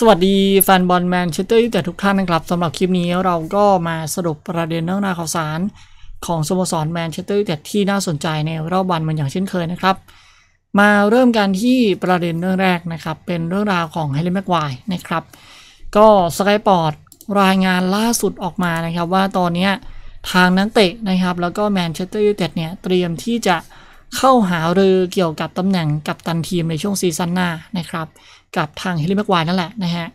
สวัสดีแฟนบอลแมนเชสเตอร์ยูไนเต็ดทุกท่านนะครับสำหรับคลิปนี้เราก็มาสรุปประเด็นเรื่องราวข่าวสารของสโมสรแมนเชสเตอร์ยูไนเต็ดที่น่าสนใจในรอบวัน มันอย่างเช่นเคยนะครับมาเริ่มกันที่ประเด็นเรื่องแรกนะครับเป็นเรื่องราวของเฮเลนแม็กไวนะครับ ก็สกายปอร์ตรายงานล่าสุดออกมานะครับ ว่าตอนนี้ทางนักเตะนะครับแล้วก็แมนเชสเตอร์ยูไนเต็ดเนี่ย เตรียมที่จะเข้าหารือเกี่ยวกับตำแหน่งกัปตันทีมในช่วงซีซั่นหน้านะครับกับทางเฮลิแม็กวายนั่นแหละนะฮะ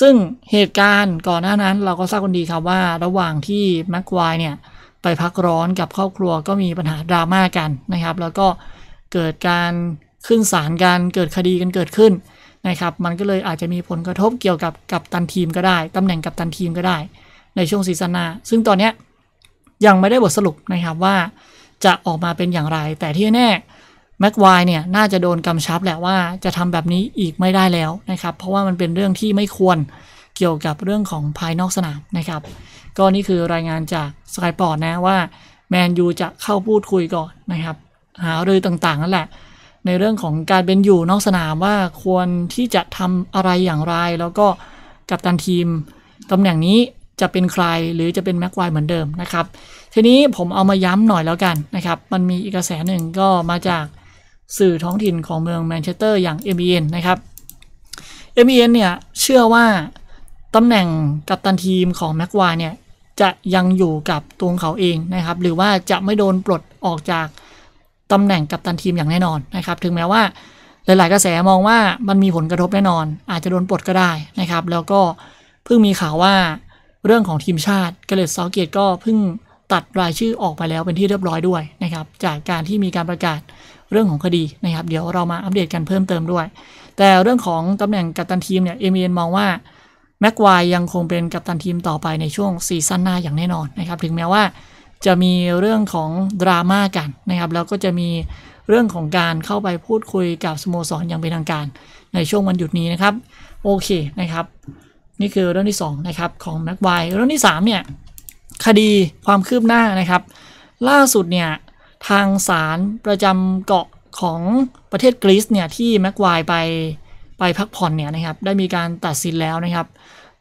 ซึ่งเหตุการณ์ก่อนหน้านั้นเราก็ทราบกันดีครับว่าระหว่างที่แม็กควายเนี่ยไปพักร้อนกับครอบครัวก็มีปัญหาดราม่ากันนะครับ แล้วก็เกิดการขึ้นศาลกันเกิดคดีกันเกิดขึ้นนะครับ มันก็เลยอาจจะมีผลกระทบเกี่ยวกับกับตันทีมก็ได้ตำแหน่งกับตันทีมก็ได้ ในช่วงซีซั่นหน้าซึ่งตอนนี้ยังไม่ได้บทสรุปนะครับว่า จะออกมาเป็นอย่างไร แต่ที่แน่แม็กไวเนี่ยน่าจะโดนกำชับแหละว่าจะทำแบบนี้อีกไม่ได้แล้วนะครับ เพราะว่ามันเป็นเรื่องที่ไม่ควรเกี่ยวกับเรื่องของภายนอกสนามนะครับก็นี่คือรายงานจากสกายปอดนะว่าแมนยูจะเข้าพูดคุยก่อนนะครับหาเรื่อต่างๆนั่นแหละในเรื่องของการเป็นอยู่นอกสนามว่าควรที่จะทำอะไรอย่างไรแล้วก็กับตันทีมตำแหน่งนี้จะเป็นใครหรือจะเป็นแม็กไวเหมือนเดิมนะครับ ทีนี้ผมเอามาย้ำหน่อยแล้วกันนะครับ มันมีอีกกระแสหนึ่งก็มาจากสื่อท้องถิ่นของเมืองแมนเชสเตอร์อย่าง m อ n นะครับ m อ n เนี่ยเชื่อว่าตำแหน่งกัปตันทีมของแม็กวายเนี่ยจะยังอยู่กับตัวเขาเองนะครับหรือว่าจะไม่โดนปลดออกจากตำแหน่งกัปตันทีมอย่างแน่นอนนะครับถึงแม้ว่าหลายๆ กระแสมองว่ามันมีผลกระทบแน่นอน อาจจะโดนปลดก็ได้นะครับแล้วก็เพิ่งมีข่าวว่าเรื่องของทีมชาติเกเลตซอเกต ก็เพิ่งตัดรายชื่อออกไปแล้วเป็นที่เรียบร้อยด้วยนะครับจากการที่มีการประกาศเรื่องของคดีนะครับเดี๋ยวเรามาอัปเดตกันเพิ่มเติมด้วย แต่เรื่องของตำแหน่งกัปตันทีมเนี่ยเอเมนมองว่าแม็กไวยังคงเป็นกัปตันทีมต่อไปในช่วงซีซั่นหน้าอย่างแน่นอนนะครับ ถึงแม้ว่าจะมีเรื่องของดราม่ากันนะครับแล้วก็จะมีเรื่องของการเข้าไปพูดคุยกับสโมสรอย่างเป็นทางการในช่วงวันหยุดนี้นะครับโอเคนะครับ นี่คือเรื่องที่2นะครับของแม็กไวเรื่องที่3เนี่ยคดีความคืบหน้านะครับ ล่าสุดเนี่ยทางศาลประจำเกาะของประเทศกรีซเนี่ยที่แม็กวายไปไปพักผ่อนเนี่ยนะครับ ได้มีการตัดสินแล้วนะครับ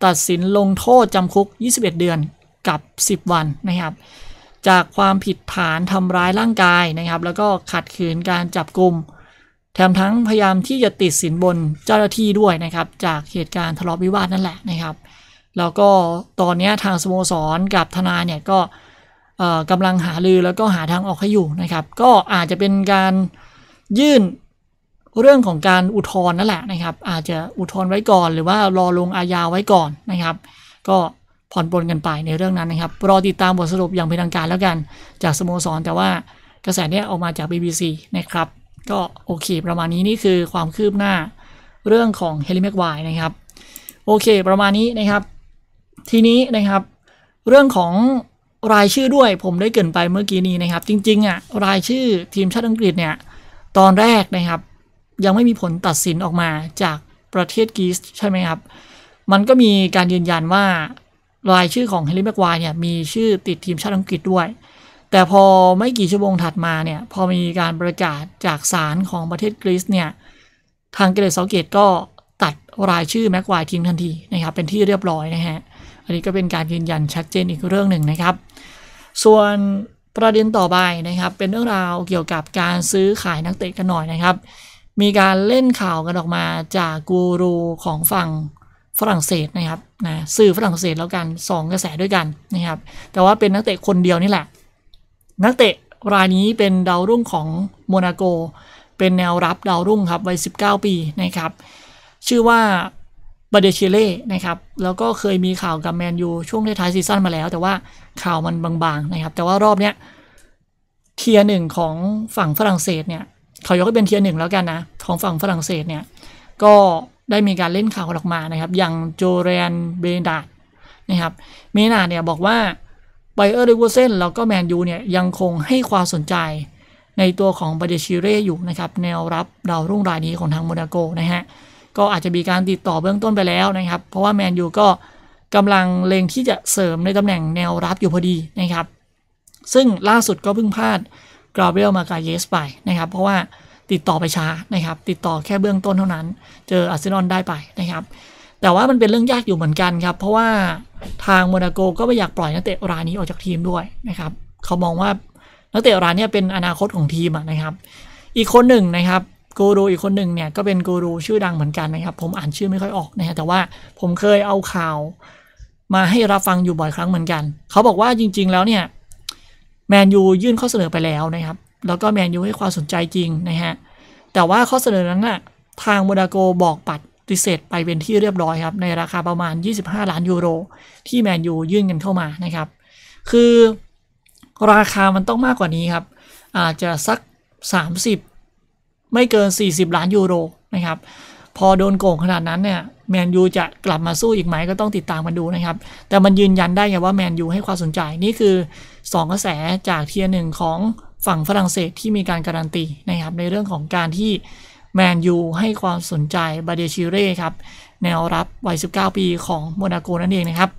ตัดสินลงโทษจำคุก 21 เดือนกับ 10 วันนะครับ จากความผิดฐานทำร้ายร่างกายนะครับ แล้วก็ขัดขืนการจับกลุ่มแถมทั้งพยายามที่จะติดสินบนเจ้าหน้าที่ด้วยนะครับ จากเหตุการณ์ทะเลาะวิวาทนั่นแหละนะครับ แล้วก็ตอนนี้ทางสโมสรกับทนายเนี่ยก็กำลังหาลือแล้วก็หาทางออกให้อยู่นะครับ ก็อาจจะเป็นการยื่นเรื่องของการอุทธรณ์นั่นแหละนะครับ อาจจะอุทธรณ์ไว้ก่อนหรือว่ารอลงอาญาไว้ก่อนนะครับก็ผ่อนปลนกันไปในเรื่องนั้นนะครับรอติดตามบทสรุปอย่างเป็นทางการแล้วกัน จากสโมสรแต่ว่ากระแสเนี้ยออกมาจาก BBC นะครับ ก็โอเค ประมาณนี้นี่คือความคืบหน้าเรื่องของเฮลิเมกไวนะครับ โอเค ประมาณนี้นะครับ ทีนี้นะครับเรื่องของรายชื่อด้วยผมได้เกินไปเมื่อกี้นี้นะครับ จริงๆอ่ะรายชื่อทีมชาติอังกฤษเนี่ยตอนแรกนะครับ ยังไม่มีผลตัดสินออกมาจากประเทศกรีซใช่ไหมครับ มันก็มีการยืนยันว่ารายชื่อของเฮลิแม็กวายเนี่ยมีชื่อติดทีมชาติอังกฤษด้วย แต่พอไม่กี่ชั่วโมงถัดมาเนี่ย พอมีการประกาศจากศาลของประเทศกรีซเนี่ยทางเกรตเซเกต ก็ตัดรายชื่อแม็กควายทิ้งทันทีนะครับเป็นที่เรียบร้อยนะฮะอันนี้ก็เป็นการยืนยันชัดเจนอีกเรื่องหนึ่งนะครับส่วนประเด็นต่อไปนะครับ เป็นเรื่องราวเกี่ยวกับการซื้อขายนักเตะกันหน่อยนะครับ มีการเล่นข่าวกันออกมาจากกูรูของฝั่งฝรั่งเศสนะครับนะสื่อฝรั่งเศสแล้วกัน 2 กระแสด้วยกันนะครับ แต่ว่าเป็นนักเตะคนเดียวนี่แหละ นักเตะรายนี้เป็นดาวรุ่งของโมนาโก เป็นแนวรับดาวรุ่งครับวัย19 ปีนะครับ ชื่อว่าบาเดเชเล่นะครับ แล้วก็เคยมีข่าวกับแมนยูช่วงท้ายซีซั่นมาแล้ว แต่ว่าข่าวมันบางๆ นะครับ แต่ว่ารอบเนี้ยเทียหนึ่งของฝั่งฝรั่งเศสเนี่ย เขายกให้เป็นเทียหนึ่งแล้วกันนะ ของฝั่งฝรั่งเศสเนี่ย ก็ได้มีการเล่นข่าวออกมานะครับ อย่างโจเรน เบนดาดนะครับเมนาเนี่ยบอกว่าไบเออร์ลิเวอร์เซนแล้วก็แมนยูเนี่ยยังคงให้ความสนใจในตัวของบาเดชิเร่อยู่นะครับ แนวรับดาวรุ่งรายนี้ของทางโมนาโกนะฮะก็อาจจะมีการติดต่อเบื้องต้นไปแล้วนะครับ เพราะว่าแมนยูก็กำลังเลงที่จะเสริมในตำแหน่งแนวรับอยู่พอดีนะครับ ซึ่งล่าสุดก็เพิ่งพลาดกราเบลมากาเยสไปนะครับ เพราะว่าติดต่อไปช้านะครับ ติดต่อแค่เบื้องต้นเท่านั้น เจออาร์เซนอลได้ไปนะครับ แต่ว่ามันเป็นเรื่องยากอยู่เหมือนกันครับ เพราะว่าทางโมนาโก ก็ไม่อยากปล่อยนักเตะรายนี้ออกจากทีมด้วยนะครับ เขามองว่านักเตะรายนี้เป็นอนาคตของทีมนะครับ อีกคนหนึ่งนะครับกูรูอีกคนหนึ่งเนี่ยก็เป็นกูรูชื่อดังเหมือนกันนะครับ ผมอ่านชื่อไม่ค่อยออกนะฮะแต่ว่าผมเคยเอาข่าวมาให้รับฟังอยู่บ่อยครั้งเหมือนกัน เขาบอกว่าจริงๆแล้วเนี่ยแมนยูยื่นข้อเสนอไปแล้วนะครับแล้วก็แมนยูให้ความสนใจจริงนะฮะ แต่ว่าข้อเสนอนั้นน่ะทางโมนาโกบอกปัดติเซตไปเป็นที่เรียบร้อยครับ ในราคาประมาณ 25 ล้านยูโรที่แมนยูยื่นกันเข้ามานะครับคือราคามันต้องมากกว่านี้ครับอาจจะสัก 30ไม่เกิน 40 ล้านยูโรนะครับ พอโดนโกงขนาดนั้นเนี่ยแมนยูจะกลับมาสู้อีกไหมก็ต้องติดตามมันดูนะครับ แต่มันยืนยันได้ไงว่าแมนยูให้ความสนใจนี่คือ 2 กระแสจากเทียร์หนึ่งของฝั่งฝรั่งเศสที่มีการการันตีนะครับในเรื่องของการที่แมนยูให้ความสนใจบาเดชิเร่ครับ แนวรับวัย 19 ปีของโมนาโกนั่นเองนะครับ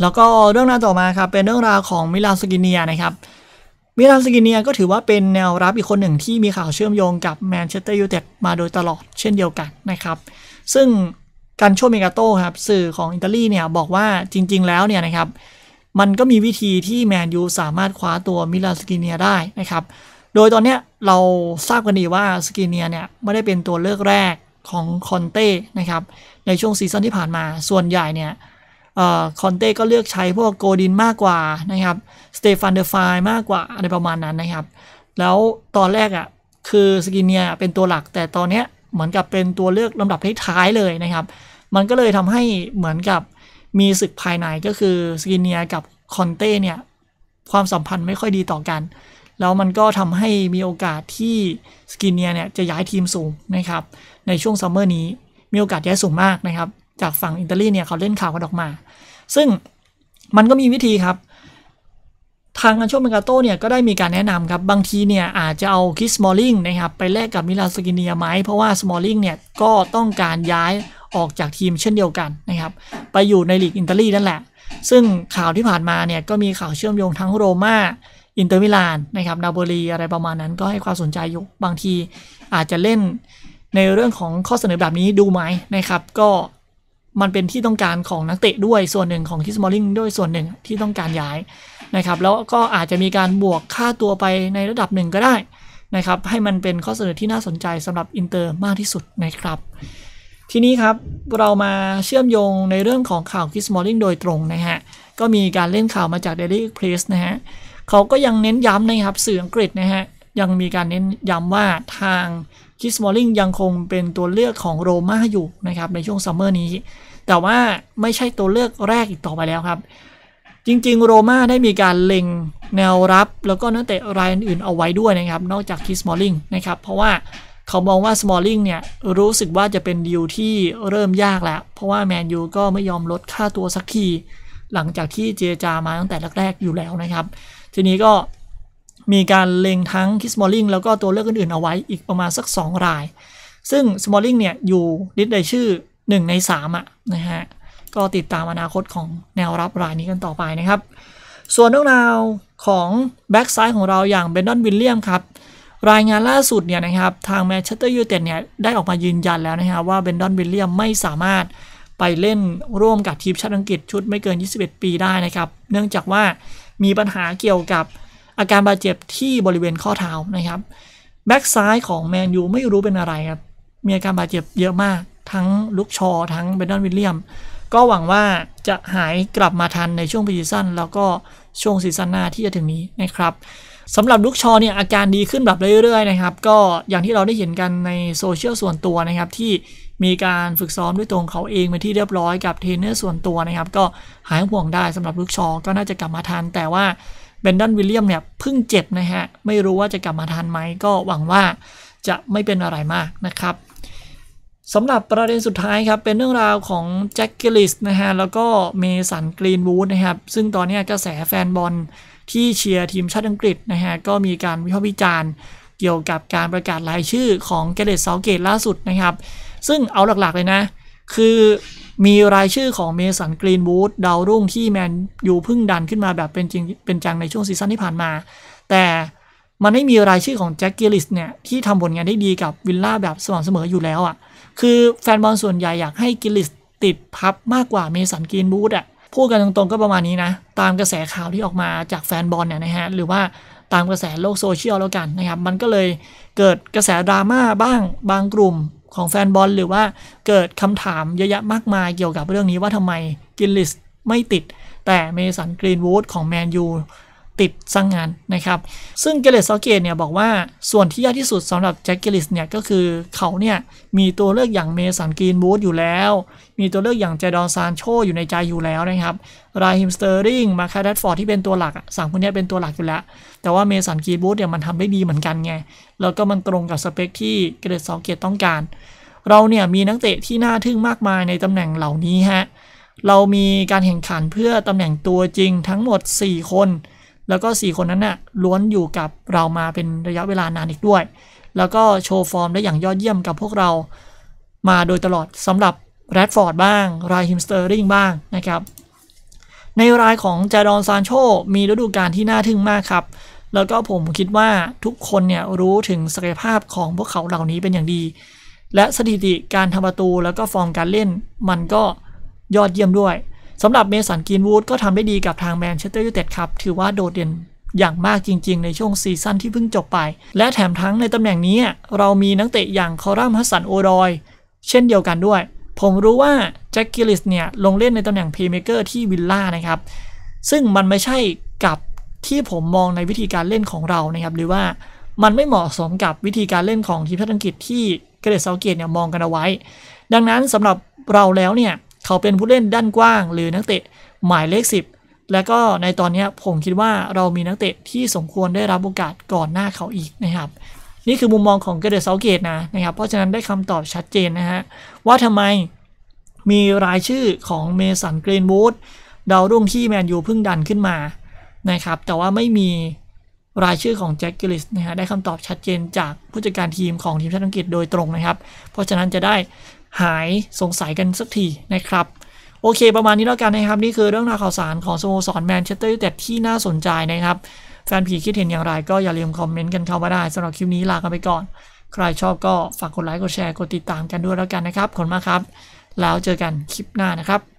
แล้วก็เรื่องราวต่อมาครับเป็นเรื่องราวของมิลานสกินเนียนะครับมิลานสกินเนียก็ถือว่าเป็นแนวรับอีกคนหนึ่งที่มีข่าวเชื่อมโยงกับแมนเชสเตอร์ยูไนเต็ดมาโดยตลอดเช่นเดียวกันนะครับ ซึ่งการโชว์เมกาโต้ครับ สื่อของอิตาลีเนี่ยบอกว่าจริงๆแล้วเนี่ยนะครับ มันก็มีวิธีที่แมนยูสามารถคว้าตัวมิลานสกินเนียได้นะครับ โดยตอนนี้เราทราบกันดีว่าสกินเนียเนี่ยไม่ได้เป็นตัวเลือกแรกของคอนเต้นะครับในช่วงซีซั่นที่ผ่านมาส่วนใหญ่เนี่ยคอนเต้ก็เลือกใช้พวกโกดินมากกว่านะครับสเตฟานเดอร์ฟายมากกว่าอะไรประมาณนั้นนะครับ แล้วตอนแรกอะ่ะคือสกินเนียเป็นตัวหลักแต่ตอนเนี้ยเหมือนกับเป็นตัวเลือกลำดับท้ายเลยนะครับมันก็เลยทำให้เหมือนกับมีศึกภายในก็คือสกินเนียกับคอนเต้เนี่ยความสัมพันธ์ไม่ค่อยดีต่อกัน แล้วมันก็ทำให้มีโอกาสที่สกินเนียเนี่ยจะย้ายทีมสูงนะครับในช่วงซัมเมอร์นี้มีโอกาสย้ายสูงมากนะครับจากฝั่งอิตาลีเนี่ยเขาเล่นข่าวกันออกมาซึ่งมันก็มีวิธีครับ ทางอันโชเมกาโต้เนี่ยก็ได้มีการแนะนำครับ บางทีเนี่ยอาจจะเอาคิสมอลลิงนะครับไปแลกกับมิลานสกินเนียไหมเพราะว่าสมอลลิงเนี่ยก็ต้องการย้ายออกจากทีมเช่นเดียวกันนะครับ ไปอยู่ในลีกอินเตอร์ลีนั่นแหละ ซึ่งข่าวที่ผ่านมาเนี่ยก็มีข่าวเชื่อมโยงทั้งโรมา่าอินเตอร์มิลาน นะครับนาโปลีอะไรประมาณนั้นก็ให้ความสนใจอยู่ บางทีอาจจะเล่นในเรื่องของข้อเสนอแบบนี้ดูไหมนะครับก็มันเป็นที่ต้องการของนักเตะด้วยส่วนหนึ่งของคิส มอลลิงด้วยส่วนหนึ่งที่ต้องการย้ายนะครับแล้วก็อาจจะมีการบวกค่าตัวไปในระดับหนึ่งก็ได้นะครับให้มันเป็นข้อเสนอที่น่าสนใจสำหรับอินเตอร์มากที่สุดนะครับ ทีนี้ครับเรามาเชื่อมโยงในเรื่องของข่าวคิส มอลลิงโดยตรงนะฮะก็มีการเล่นข่าวมาจาก Daily Press นะฮะ เขาก็ยังเน้นย้ำนะครับสื่ออังกฤษนะฮะยังมีการเน้นย้ำว่าทางคิสมอลลิงยังคงเป็นตัวเลือกของโรม่าอยู่นะครับในช่วงซัมเมอร์นี้ แต่ว่าไม่ใช่ตัวเลือกแรกอีกต่อไปแล้วครับ จริงๆโรม่าได้มีการเล็งแนวรับแล้วก็นักเตะรายอื่นเอาไว้ด้วยนะครับ นอกจากคิสมอลลิงนะครับ เพราะว่าเขามองว่าสมอลลิงเนี่ยรู้สึกว่าจะเป็นดีลที่เริ่มยากแล้ว เพราะว่าแมนยูก็ไม่ยอมลดค่าตัวสักทีหลังจากที่เจจามาตั้งแต่แรกๆอยู่แล้วนะครับ ทีนี้ก็มีการเล็งทั้งคิสมอลลิงแล้วก็ตัวเลือกอื่นๆเอาไว้อีกประมาณสัก 2 ราย ซึ่งสมอลลิงเนี่ย อยู่ลิสต์้ชื่อ 1 ใน 3 อ่ะนะฮะ ก็ติดตามอนาคตของแนวรับรายนี้กันต่อไปนะครับ ส่วนเรื่องราวของแบ็กซ้ายของเราอย่างเบนดอนวิลเลียมครับ รายงานล่าสุดเนี่ยนะครับ ทางแมนเชสเตอร์ยูไนเต็ดเนี่ย ได้ออกมายืนยันแล้วนะฮะว่าเบนดอนวิลเลียม ไม่สามารถไปเล่นร่วมกับทีมชาติอังกฤษชุดไม่เกิน 21 ปีได้นะครับ เนื่องจากว่ามีปัญหาเกี่ยวกับอาการบาดเจ็บที่บริเวณข้อเท้านะครับแบ็กซ้ายของแมนยูไม่รู้เป็นอะไรครับมีอาการบาดเจ็บเยอะมากทั้งลุกชอ ทั้งเบนดอนวิลเลียม ก็หวังว่าจะหายกลับมาทันในช่วงปีซซั่นแล้วก็ช่วงซีซั่นหน้าที่จะถึงนี้นะครับสำหรับลุกชอเนี่ยอาการดีขึ้นแบบเรื่อยๆนะครับ ก็อย่างที่เราได้เห็นกันในโซเชียลส่วนตัวนะครับที่มีการฝึกซ้อมด้วยตรงเขาเองไปที่เรียบร้อยกับเทรนเนอร์ส่วนตัวนะครับ ก็หายห่วงได้สำหรับลุกชอ ก็น่าจะกลับมาทัน แต่ว่าเบนดอนวิลเลียมเนี่ยเพิ่งเจ็บนะฮะไม่รู้ว่าจะกลับมาทันไหมก็หวังว่าจะไม่เป็นอะไรมากนะครับสำหรับประเด็นสุดท้ายครับ เป็นเรื่องราวของแจ็คกิลิสนะฮะแล้วก็เมสันกรีนวูดนะครับ ซึ่งตอนนี้กระแสแฟนบอลที่เชียร์ทีมชาติอังกฤษนะฮะก็มีการวิพากษ์วิจารณ์เกี่ยวกับการประกาศรายชื่อของเกเรตเซาเกต ล่าสุดนะครับ ซึ่งเอาหลักๆ เลยนะคือมีรายชื่อของเมสันกรีนวูดดาวรุ่งที่แมนยู่พึ่งดันขึ้นมาแบบเป็นจริงเป็นจังในช่วงซีซั่นที่ผ่านมา แต่มันไม่มีรายชื่อของแจ็คกิลิสเนี่ยที่ทำผลงานได้ดีกับวิลล่าแบบสม่ำเสมออยู่แล้วอะ่ะคือแฟนบอลส่วนใหญ่อยากให้กิลิสติดพับมากกว่าเมสันกรีนบูธอ่ะพูดกันตรงๆก็ประมาณนี้นะ ตามกระแสข่าวที่ออกมาจากแฟนบอลเนี่ยนะฮะหรือว่าตามกระแสโลกโซเชียลแล้วกันนะครับมันก็เลยเกิดกระแสดราม่าบ้างบางกลุ่มของแฟนบอลหรือว่าเกิดคำถามเยอะแยะมากมายเกี่ยวกับเรื่องนี้ว่าทำไมกินลิสไม่ติดแต่เมสันกรีนวูดของแมนยูติดสร้างงานนะครับ ซึ่งเกเรสซอเกตเนี่ยบอกว่าส่วนที่ยากที่สุดสำหรับแจ็คเกลิสเนี่ยก็คือเขาเนี่ยมีตัวเลือกอย่างเมสันกีนบูธอยู่แล้ว มีตัวเลือกอย่างเจดอนซานโช อยู่ในใจอยู่แล้วนะครับ รายฮิมสเตอร์ริง มาคาดัตฟอร์ดที่เป็นตัวหลักสามคนนี้เป็นตัวหลักอยู่แล้ว แต่ว่าเมสันกีนบูธเนี่ยมันทำได้ดีเหมือนกันไง แล้วก็มันตรงกับสเปคที่เกเรสซอเกตต้องการ เราเนี่ยมีนักเตะที่น่าทึ่งมากมายในตำแหน่งเหล่านี้ฮะ เรามีการแข่งขันเพื่อตำแหน่งตัวจริงทั้งหมด 4 คนแล้วก็ 4 คนนั้นน่ะล้วนอยู่กับเรามาเป็นระยะเวลานานอีกด้วย แล้วก็โชว์ฟอร์มได้อย่างยอดเยี่ยมกับพวกเรา มาโดยตลอดสำหรับแรดฟอร์ดบ้างรายฮิมสเตอร์ริงบ้างนะครับในรายของจารอนซานโช มีฤดูกาลที่น่าทึ่งมากครับ แล้วก็ผมคิดว่าทุกคนเนี่ยรู้ถึงศักยภาพของพวกเขาเหล่านี้เป็นอย่างดี และสถิติการทำประตูแล้วก็ฟอร์มการเล่น มันก็ยอดเยี่ยมด้วยสำหรับเมสันกินวูดก็ทำได้ดีกับทางแมนเชสเตอร์ยูไนเต็ดครับ ถือว่าโดดเด่นอย่างมากจริงๆ ในช่วงซีซั่นที่เพิ่งจบไป และแถมทั้งในตำแหน่งนี้ เรามีนักเตะอย่างคอรัมฮัสซันโอรอยเช่นเดียวกันด้วย ผมรู้ว่าแจ็คกิลิสเนี่ยลงเล่นในตำแหน่งเพย์เมเกอร์ที่วิลล่านะครับ ซึ่งมันไม่ใช่กับที่ผมมองในวิธีการเล่นของเรานะครับ หรือว่ามันไม่เหมาะสมกับวิธีการเล่นของทีมชาติอังกฤษที่เกรดเซาเกตเนี่ยมองกันเอาไว้ ดังนั้นสำหรับเราแล้วเนี่ยเขาเป็นผู้เล่นด้านกว้างหรือนักเตะหมายเลข 10 และก็ในตอนนี้ผมคิดว่าเรามีนักเตะที่สมควรได้รับโอกาสก่อนหน้าเขาอีกนะครับ นี่คือมุมมองของเกเดเซาเกตนะนะครับ เพราะฉะนั้นได้คำตอบชัดเจนนะฮะว่าทำไมมีรายชื่อของเมสันเกรนวูดดาวรุ่งที่แมนยูเพิ่งดันขึ้นมานะครับ แต่ว่าไม่มีรายชื่อของแจ็คเกลิสนะฮะได้คำตอบชัดเจนจากผู้จัดการทีมของทีมชาติอังกฤษโดยตรงนะครับเพราะฉะนั้นจะได้หายสงสัยกันสักทีนะครับ โอเคประมาณนี้แล้วกันนะครับนี่คือเรื่องราวข่าวสารของสโมสรแมนเชสเตอร์ยูไนเต็ดที่น่าสนใจนะครับ แฟนผีคิดเห็นอย่างไรก็อย่าลืมคอมเมนต์กันเข้ามาได้สำหรับคลิปนี้ลากันไปก่อน ใครชอบก็ฝากกดไลค์กดแชร์กดติดตามกันด้วยแล้วกันนะครับขอบคุณมากครับ แล้วเจอกันคลิปหน้านะครับ